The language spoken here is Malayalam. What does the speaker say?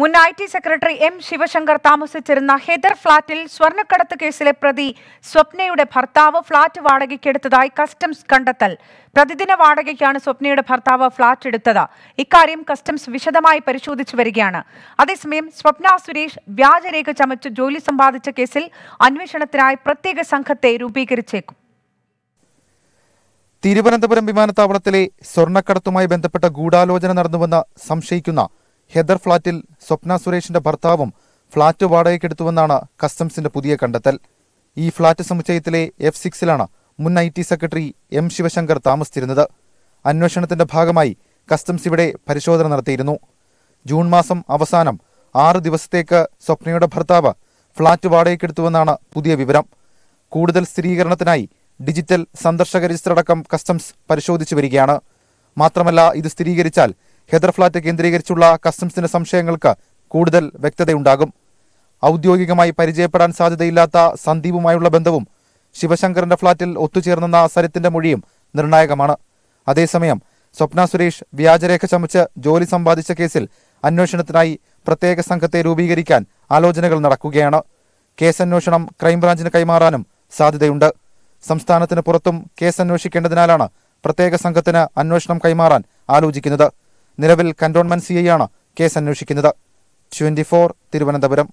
മുൻ I T secretary M Sivasankar താമസിച്ചിരുന്ന ഹെദർ ഫ്ളാറ്റിൽ സ്വർണ്ണക്കടത്ത് കേസിലെ പ്രതി സ്വപ്നയുടെ ഭർത്താവ് ഫ്ളാറ്റ് വാടകയ്ക്കെടുത്തതായി കസ്റ്റംസ് കണ്ടെത്തൽ പ്രതിദിന വാടകയ്ക്കാണ് സ്വപ്നയുടെ ഭർത്താവ് ഫ്ളാറ്റ് എടുത്തത് ഇക്കാര്യം കസ്റ്റംസ് വിശദമായി പരിശോധിച്ചു വരികയാണ് അതേസമയം സ്വപ്ന സുരേഷ് വ്യാജരേഖ ചമച്ച് ജോലി സമ്പാദിച്ച കേസിൽ അന്വേഷണത്തിനായി പ്രത്യേക സംഘത്തെ രൂപീകരിച്ചേക്കും തിരുവനന്തപുരം വിമാനത്താവളത്തിലെ സ്വർണ്ണക്കടത്തുമായി ബന്ധപ്പെട്ട ഗൂഢാലോചന നടന്നുവെന്ന് സംശയിക്കുന്ന ഹെദർ ഫ്ളാറ്റിൽ സ്വപ്ന സുരേഷിന്റെ ഭർത്താവും ഫ്ളാറ്റ് വാടകയ്ക്കെടുത്തുവെന്നാണ് കസ്റ്റംസിന്റെ പുതിയ കണ്ടെത്തൽ ഈ ഫ്ളാറ്റ് സമുച്ചയത്തിലെ എഫ് സിക്സിലാണ് മുൻ I T secretary M Sivasankar താമസിച്ചിരുന്നത് അന്വേഷണത്തിന്റെ ഭാഗമായി കസ്റ്റംസ് ഇവിടെ പരിശോധന നടത്തിയിരുന്നു ജൂൺ മാസം അവസാനം ആറു ദിവസത്തേക്ക് സ്വപ്നയുടെ ഭർത്താവ് ഫ്ളാറ്റ് വാടകയ്ക്കെടുത്തുവെന്നാണ് പുതിയ വിവരം കൂടുതൽ സ്ഥിരീകരണത്തിനായി ഡിജിറ്റൽ സന്ദർശക രജിസ്റ്റർ അടക്കം കസ്റ്റംസ് പരിശോധിച്ചു വരികയാണ് മാത്രമല്ല ഇത് സ്ഥിരീകരിച്ചാൽ ഫ്ലാറ്റ് കേന്ദ്രീകരിച്ചുള്ള കസ്റ്റംസിന്റെ സംശയങ്ങൾക്ക് കൂടുതൽ വ്യക്തതയുണ്ടാകും ഔദ്യോഗികമായി പരിചയപ്പെടാൻ സാധ്യതയില്ലാത്ത സന്ദീപുമായുള്ള ബന്ധവും ശിവശങ്കറിന്റെ ഫ്ളാറ്റിൽ ഒത്തുചേർന്നെന്ന സരത്തിന്റെ മൊഴിയും നിർണായകമാണ് അതേസമയം സ്വപ്ന സുരേഷ് വ്യാജരേഖ ചമച്ച് ജോലി സമ്പാദിച്ച കേസിൽ അന്വേഷണത്തിനായി പ്രത്യേക സംഘത്തെ രൂപീകരിക്കാൻ ആലോചനകൾ നടക്കുകയാണ് കേസന്വേഷണം ക്രൈംബ്രാഞ്ചിന് കൈമാറാനും സാധ്യതയുണ്ട് സംസ്ഥാനത്തിന് പുറത്തും കേസന്വേഷിക്കേണ്ടതിനാലാണ് പ്രത്യേക സംഘത്തിന് അന്വേഷണം കൈമാറാൻ ആലോചിക്കുന്നത് നിലവിൽ കന്റോൺമെന്റ് സിഐയാണ് കേസ് അന്വേഷിക്കുന്നത് ട്വന്റി തിരുവനന്തപുരം